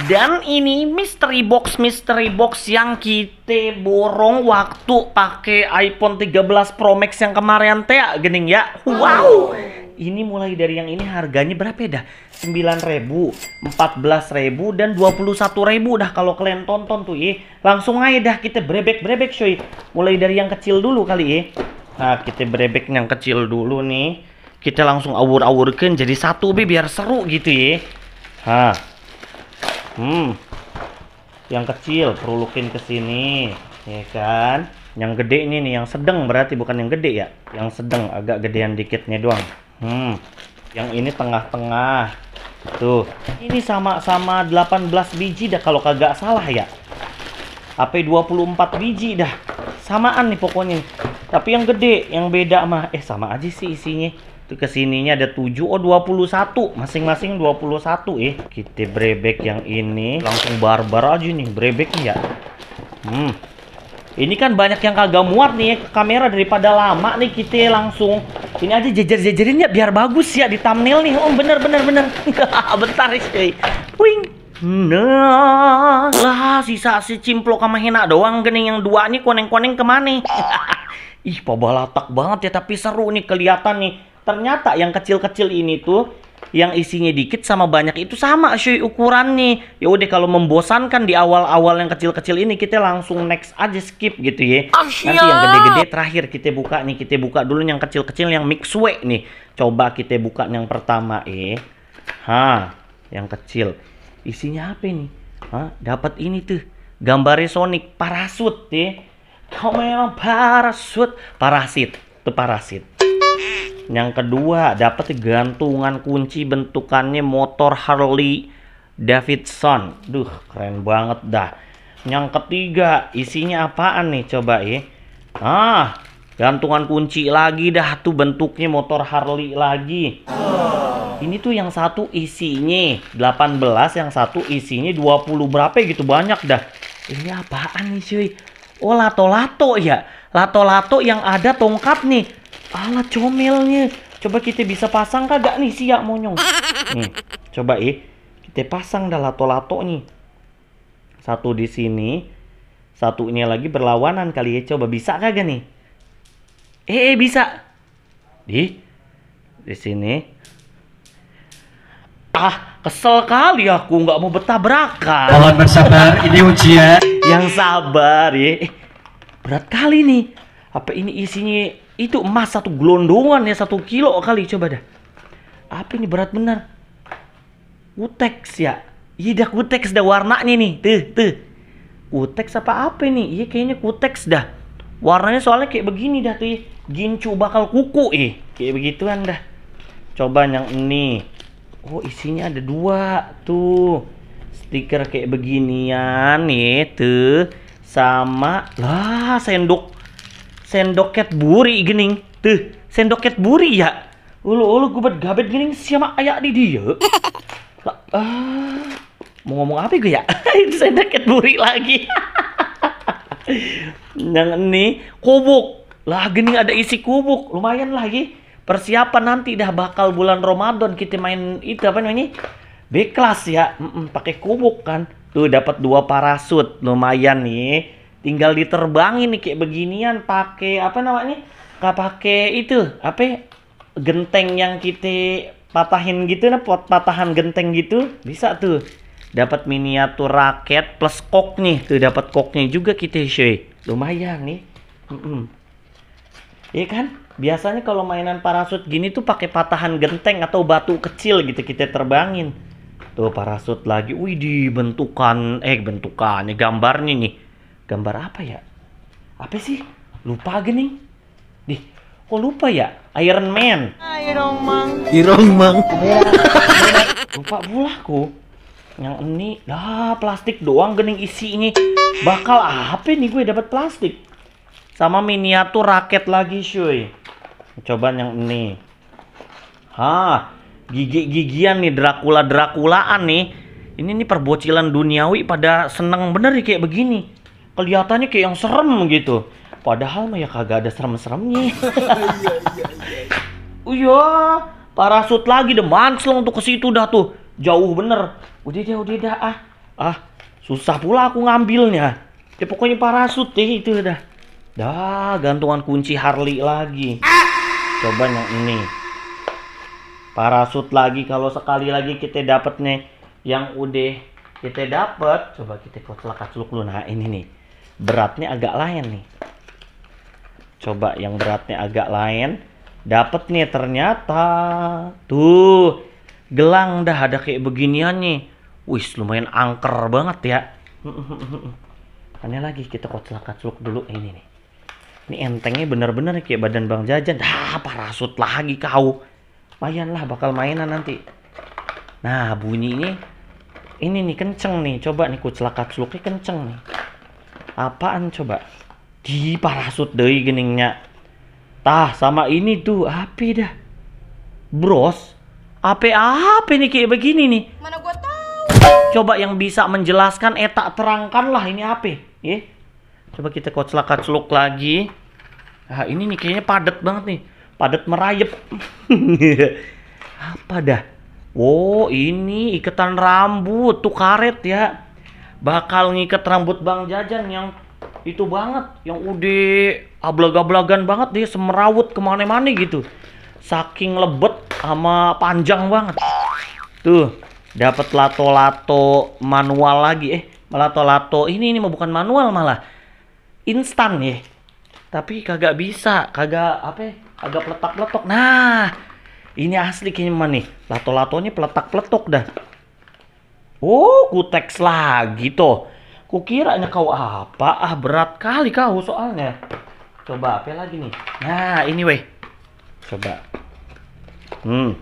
Dan ini mystery box mystery box yang kita borong waktu pakai iPhone 13 Pro Max yang kemarin teh gening ya. Wow. Ini mulai dari yang ini harganya berapa ya dah? 9.000, 14.000 dan 21.000 dah kalau kalian tonton tuh ya. Langsung aja dah kita brebek-brebek coy. Mulai dari yang kecil dulu kali ya. Nah, kita brebek yang kecil dulu nih. Kita langsung awur-awurkan jadi satu bi biar seru gitu ya. Hah. Hmm. Yang kecil perulukin ke sini, ya kan? Yang gede ini nih, yang sedang berarti bukan yang gede ya. Yang sedang agak gedean dikitnya doang. Hmm. Yang ini tengah-tengah. Tuh. Ini sama-sama 18 biji dah kalau kagak salah ya. HP 24 biji dah. Samaan nih pokoknya. Tapi yang gede, yang beda mah eh sama aja sih isinya kesininya ada 7 oh 21 masing-masing 21 eh kita brebek yang ini langsung barbar aja nih brebeknya ya hmm ini kan banyak yang kagak muat nih ke kamera daripada lama nih kita langsung ini aja jejer-jejerin ya biar bagus ya di thumbnail nih om oh, bener bener bener bentar sih wing Nah, lah sisa si cimplok sama hina doang gini yang dua nih koneng-koneng kemana? Ih, pabalatak banget ya tapi seru nih kelihatan nih ternyata yang kecil-kecil ini tuh yang isinya dikit sama banyak itu sama cuy ukuran ya udah kalau membosankan di awal-awal yang kecil-kecil ini kita langsung next aja skip gitu ya ah, nanti yang gede-gede terakhir kita buka nih kita buka dulu yang kecil-kecil yang mixway nih coba kita buka yang pertama eh ha yang kecil isinya apa ini ha dapat ini tuh Gambar Sonic parasut ya kau memang parasut parasit tuh parasit yang kedua, dapat gantungan kunci bentukannya motor Harley Davidson. Duh, keren banget dah. Yang ketiga, isinya apaan nih coba ya? Ah, gantungan kunci lagi dah tuh bentuknya motor Harley lagi. Ini tuh yang satu isinya 18, yang satu isinya 20 berapa gitu banyak dah. Ini apaan nih cuy? Oh lato-lato ya. Lato-lato yang ada tongkat nih alat comelnya coba kita bisa pasang kagak nih siak monyong nih coba eh kita pasang dah lato-lato nih satu di sini satunya lagi berlawanan kali ya coba bisa kagak nih eh, eh bisa di di sini ah kesel kali aku nggak mau bertabrakan mohon bersabar ini ujian yang sabar ya eh, berat kali nih apa ini isinya itu emas satu gelondongan ya satu kilo kali coba dah apa ini berat benar Utex ya iya dah Utex dah warnanya nih tuh tuh Utex apa apa ini iya kayaknya Utex dah warnanya soalnya kayak begini dah tuh ya. gincu bakal kuku eh kayak begituan dah coba yang ini oh isinya ada dua tuh stiker kayak beginian nih tuh sama lah sendok sendoket buri gening tuh sendoket buri ya ulu ulu gue bet gabet gening siapa ayak di dia lah, eh, mau ngomong apa gue ya itu sendoket buri lagi jangan ini kubuk lah gening ada isi kubuk lumayan lagi ya. persiapan nanti dah bakal bulan Ramadan kita main itu apa namanya B class ya mm -mm, pakai kubuk kan tuh dapat dua parasut lumayan nih tinggal diterbangin nih kayak beginian pakai apa namanya nggak pakai itu apa genteng yang kita patahin gitu nah pot patahan genteng gitu bisa tuh dapat miniatur raket plus kok nih tuh dapat koknya juga kita cuy lumayan nih mm -mm. kan? Biasanya kalau mainan parasut gini tuh pakai patahan genteng atau batu kecil gitu kita terbangin. Tuh parasut lagi. Wih, bentukan eh bentukannya gambarnya nih gambar apa ya apa sih lupa gini dih kok lupa ya Iron Man Iron Man Iron Man lupa pula aku yang ini dah plastik doang gening ini. bakal apa nih gue dapat plastik sama miniatur raket lagi cuy coba yang ini ha gigi-gigian nih Dracula Draculaan nih ini nih perbocilan duniawi pada seneng bener nih kayak begini kelihatannya kayak yang serem gitu padahal mah ya kagak ada serem-seremnya iya, iya, iya, iya. parasut lagi deh manslong tuh ke situ dah tuh jauh bener udah deh udah dah ah ah susah pula aku ngambilnya ya pokoknya parasut deh itu dah dah gantungan kunci Harley lagi coba yang ini parasut lagi kalau sekali lagi kita dapet nih yang udah kita dapat coba kita kotlak kacluk lu nah ini nih beratnya agak lain nih coba yang beratnya agak lain dapat nih ternyata tuh gelang dah ada kayak beginian nih wih lumayan angker banget ya aneh lagi kita kocelakat kacluk dulu ini nih ini entengnya bener-bener kayak badan bang jajan dah parasut lagi kau mayan lah bakal mainan nanti nah bunyinya ini nih kenceng nih coba nih kuclak kacluknya kenceng nih apaan coba di parasut deh geningnya tah sama ini tuh api dah bros apa apa nih kayak begini nih mana gua tahu coba yang bisa menjelaskan etak eh, tak terangkanlah ini apa ya coba kita kocelak celuk lagi nah, ini nih kayaknya padat banget nih padat merayap apa dah Oh ini ikatan rambut tuh karet ya bakal ngikat rambut Bang Jajan yang itu banget yang udah ablag-ablagan banget dia semerawut kemana-mana gitu saking lebet sama panjang banget tuh dapat lato-lato manual lagi eh lato-lato ini ini bukan manual malah instan ya tapi kagak bisa kagak apa ya kagak peletak-peletok nah ini asli kayaknya nih lato-latonya peletak-peletok dah Oh, ku teks lagi toh. Kukiranya kau apa? Ah, berat kali kau soalnya. Coba apa lagi nih? Nah, ini weh. Coba. Hmm.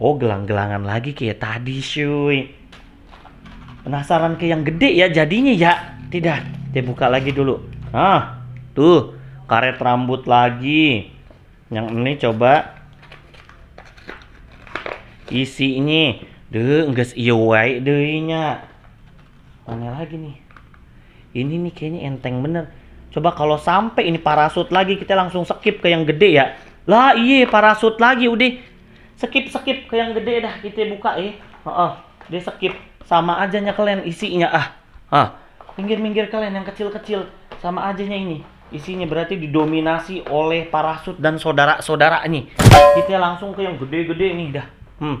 Oh, gelang-gelangan lagi kayak tadi, cuy. Penasaran ke yang gede ya jadinya ya. Tidak, dia buka lagi dulu. Ah, tuh. Karet rambut lagi. Yang ini coba. Isinya Duh, enggak iya wae deh dehnya mana lagi nih ini nih kayaknya enteng bener coba kalau sampai ini parasut lagi kita langsung skip ke yang gede ya lah iya parasut lagi udah skip skip ke yang gede dah kita buka ya eh. oh, dia skip sama aja nya kalian isinya ah ah minggir minggir kalian yang kecil kecil sama aja nya ini isinya berarti didominasi oleh parasut dan saudara saudara nih. Kita langsung ke yang gede-gede nih dah. Hmm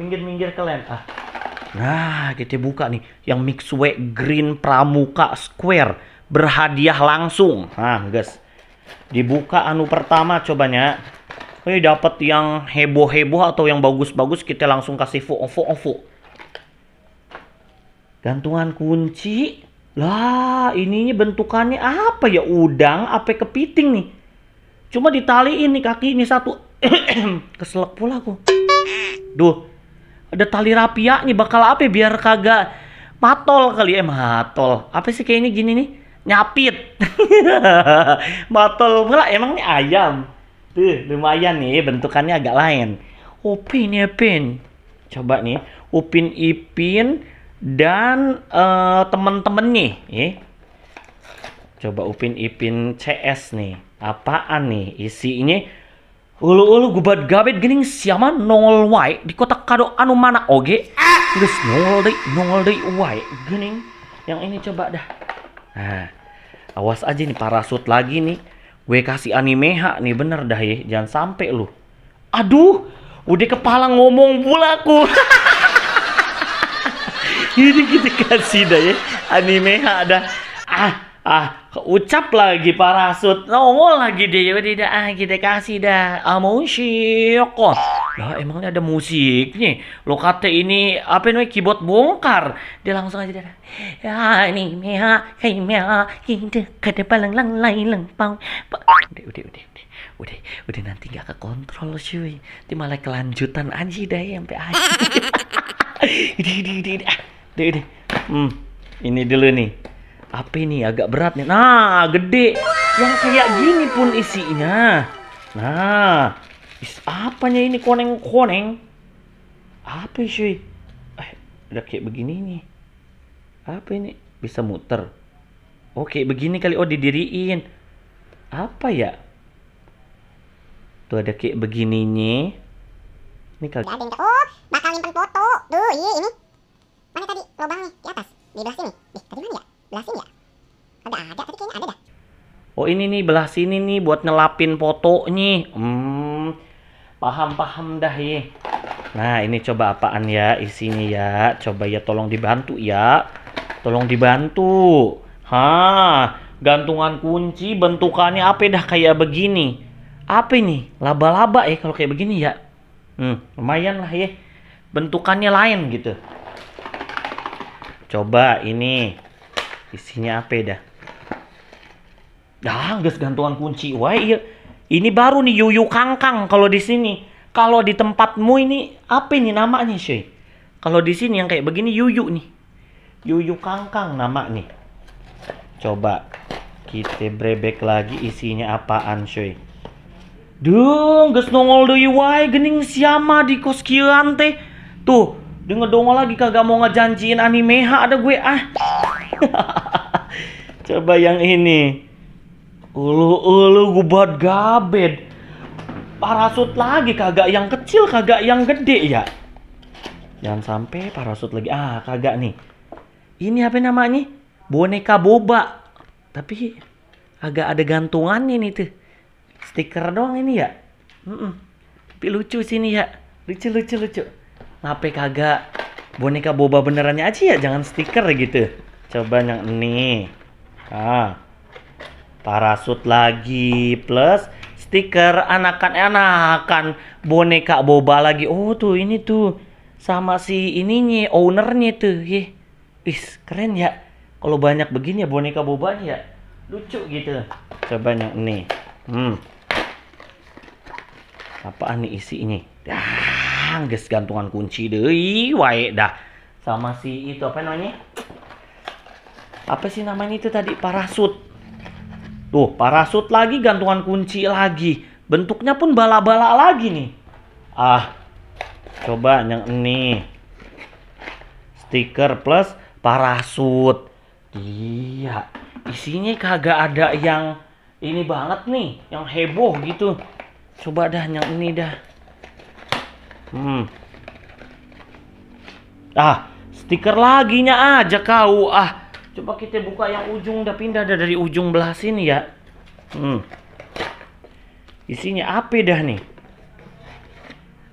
minggir-minggir ke lem ah nah kita buka nih yang mixway green pramuka square berhadiah langsung nah guys dibuka anu pertama cobanya ini dapat yang heboh-heboh atau yang bagus-bagus kita langsung kasih vo ovo ovo gantungan kunci lah ininya bentukannya apa ya udang apa kepiting nih cuma ditaliin nih kaki ini satu keselak pula aku duh ada tali rapia nih bakal apa ya? biar kagak matol kali eh matol apa sih kayaknya gini nih nyapit matol pula emang nih ayam tuh lumayan nih bentukannya agak lain upin ya pin coba nih upin ipin dan uh, temen-temen nih eh. coba upin ipin cs nih apaan nih isinya ulu-ulu gubat gabet gening siapa nongol wae di kota kado anu mana oge terus nongol deh nongol deh wae gening yang ini coba dah nah awas aja nih parasut lagi nih gue kasih anime ha nih bener dah ya jangan sampai lu aduh udah kepala ngomong pula aku ini kita kasih dah ya anime ha dah ah ah ucap lagi parasut nongol lagi dia ya, tidak? ah kita kasih dah ah, musik kok lah emangnya ada musiknya lo kata ini apa nih keyboard bongkar dia langsung aja dah ya ini mea kayak mea kita kada palang lang lain lang pau udah udah udah udah udah nanti gak ke kontrol cuy nanti malah kelanjutan aja dah sampai akhir Ini, ini, ini, ah, ini. hmm ini dulu nih apa ini agak berat nih nah gede yang kayak gini pun isinya nah is apanya ini koneng koneng apa sih eh udah kayak begini nih apa ini bisa muter oke oh, begini kali oh didiriin apa ya tuh ada kayak begini nih. ini kali oh bakal nyimpen foto duh iya ini mana tadi lubangnya di atas di belah sini eh tadi mana ya belah sini ya? Ada ada, tapi kayaknya ada dah. Oh ini nih belah sini nih buat ngelapin fotonya. Hmm, paham paham dah ya. Nah ini coba apaan ya isinya ya. Coba ya tolong dibantu ya. Tolong dibantu. Hah, gantungan kunci bentukannya apa dah kayak begini? Apa ini? Laba-laba ya kalau kayak begini ya. Hmm, lumayan lah ya. Bentukannya lain gitu. Coba ini Isinya apa dah? Dah, guys gantungan kunci. Wah, iya. Ini baru nih yuyu kangkang kalau di sini. Kalau di tempatmu ini apa ini namanya, sih Kalau di sini yang kayak begini yuyu nih. Yuyu kangkang nama nih. Coba kita brebek lagi isinya apaan, Syekh? Duh, gas nongol doi wae gening siama di kos Tuh, dia ngedongo lagi kagak mau ngejanjiin animeha ada gue ah. Coba yang ini. Ulu-ulu gue buat gabed. Parasut lagi kagak yang kecil kagak yang gede ya. Jangan sampai parasut lagi. Ah, kagak nih. Ini apa namanya? Boneka boba. Tapi agak ada gantungan ini tuh. Stiker doang ini ya. Mm -mm. Tapi lucu sini ya. Lucu lucu lucu ngapain kagak boneka boba benerannya aja ya jangan stiker gitu coba yang ini ah parasut lagi plus stiker anakan-anakan eh, boneka boba lagi oh tuh ini tuh sama si ininya ownernya tuh ih is keren ya kalau banyak begini ya boneka boba ya lucu gitu coba yang ini hmm apaan nih isi ini ah orang guys gantungan kunci deh wae dah sama si itu apa namanya apa sih namanya itu tadi parasut tuh parasut lagi gantungan kunci lagi bentuknya pun bala-bala lagi nih ah coba yang ini stiker plus parasut iya isinya kagak ada yang ini banget nih yang heboh gitu coba dah yang ini dah Hmm. Ah, stiker lagi nya aja kau. Ah, coba kita buka yang ujung udah pindah dah dari ujung belah sini ya. Hmm. Isinya apa dah nih?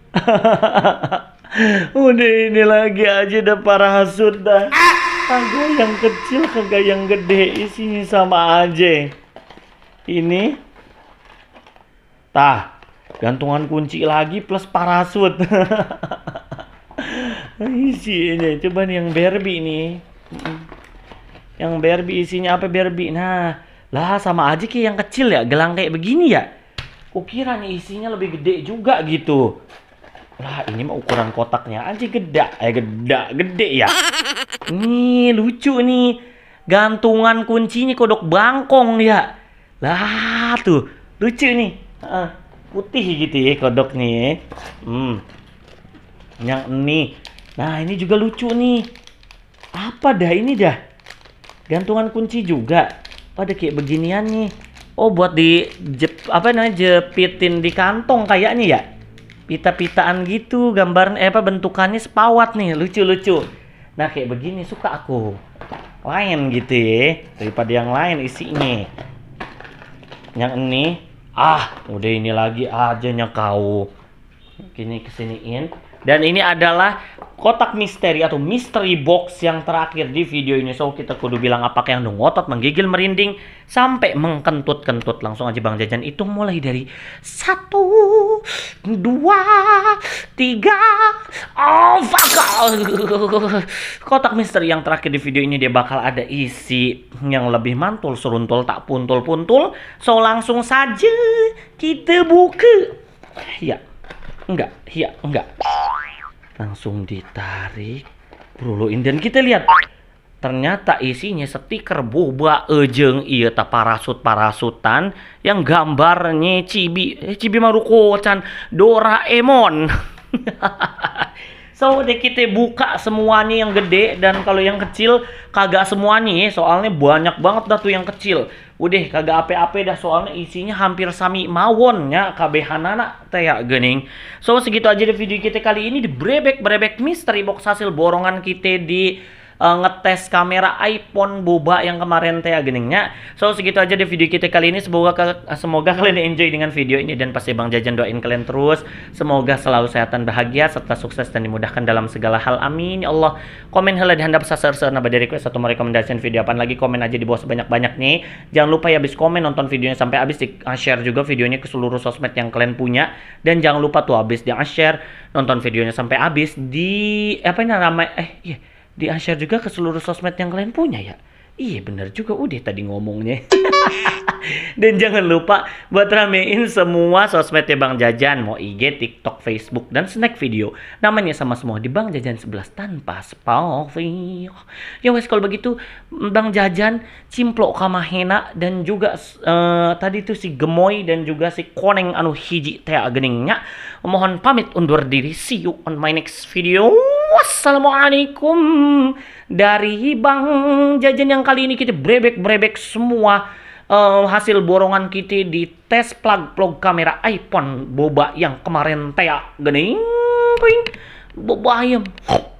udah ini lagi aja udah parah hasut dah. Kagak ah, yang kecil, kagak yang gede, isinya sama aja. Ini tah gantungan kunci lagi plus parasut isinya coba nih yang Barbie nih yang Barbie isinya apa Barbie nah lah sama aja kayak yang kecil ya gelang kayak begini ya ukiran isinya lebih gede juga gitu lah ini mah ukuran kotaknya aja gede eh gede gede ya nih lucu nih gantungan kuncinya kodok bangkong ya lah tuh lucu nih uh putih gitu ya kodok nih ya. Hmm. Yang ini. Nah, ini juga lucu nih. Apa dah ini dah? Gantungan kunci juga. Oh, ada kayak beginian nih. Oh, buat di jep, apa namanya? jepitin di kantong kayaknya ya. Pita-pitaan gitu, gambar eh apa bentukannya sepawat nih, lucu-lucu. Nah, kayak begini suka aku. Lain gitu ya daripada yang lain isinya. Yang ini ah udah ini lagi aja nya kau gini kesiniin dan ini adalah kotak misteri atau mystery box yang terakhir di video ini. So kita kudu bilang apakah yang ngotot, menggigil, merinding, sampai mengkentut-kentut. Langsung aja Bang Jajan itu mulai dari satu, dua, tiga. Oh fuck! Kotak misteri yang terakhir di video ini dia bakal ada isi yang lebih mantul, seruntul, tak puntul-puntul. So langsung saja kita buka. Ya, enggak, ya, enggak langsung ditarik bro dan kita lihat ternyata isinya stiker boba ejeng iya tak parasut parasutan yang gambarnya cibi eh, cibi marukocan Doraemon So deh kita buka semuanya yang gede dan kalau yang kecil kagak semuanya soalnya banyak banget dah tuh yang kecil. Udah kagak ape-ape dah soalnya isinya hampir sami mawonnya KBH nana teh ya, gening. So segitu aja deh video kita kali ini di brebek brebek misteri box hasil borongan kita di uh, ngetes kamera iPhone boba yang kemarin teh geningnya. So segitu aja di video kita kali ini. Semoga semoga kalian enjoy dengan video ini dan pasti Bang Jajan doain kalian terus. Semoga selalu sehat dan bahagia serta sukses dan dimudahkan dalam segala hal. Amin ya Allah. Komen hal di handap sasar sana pada request atau merekomendasikan video apa lagi komen aja di bawah sebanyak-banyak nih. Jangan lupa ya habis komen nonton videonya sampai habis di ah, share juga videonya ke seluruh sosmed yang kalian punya dan jangan lupa tuh habis di ah, share nonton videonya sampai habis di apa ini ramai eh iya di share juga ke seluruh sosmed yang kalian punya ya. Iya bener juga udah tadi ngomongnya. Dan jangan lupa buat ramein semua sosmednya Bang Jajan. Mau IG, TikTok, Facebook, dan snack video. Namanya sama semua di Bang Jajan 11 tanpa sponsor. Ya wes kalau begitu Bang Jajan, Cimplok Kamahena, dan juga uh, tadi tuh si Gemoy dan juga si Koneng Anu Hiji Tea Geningnya. Mohon pamit undur diri. See you on my next video. Wassalamualaikum dari hibang jajan yang kali ini kita brebek-brebek semua uh, hasil borongan kita di tes plug-plug kamera iPhone boba yang kemarin teak ya. gening boba ayam.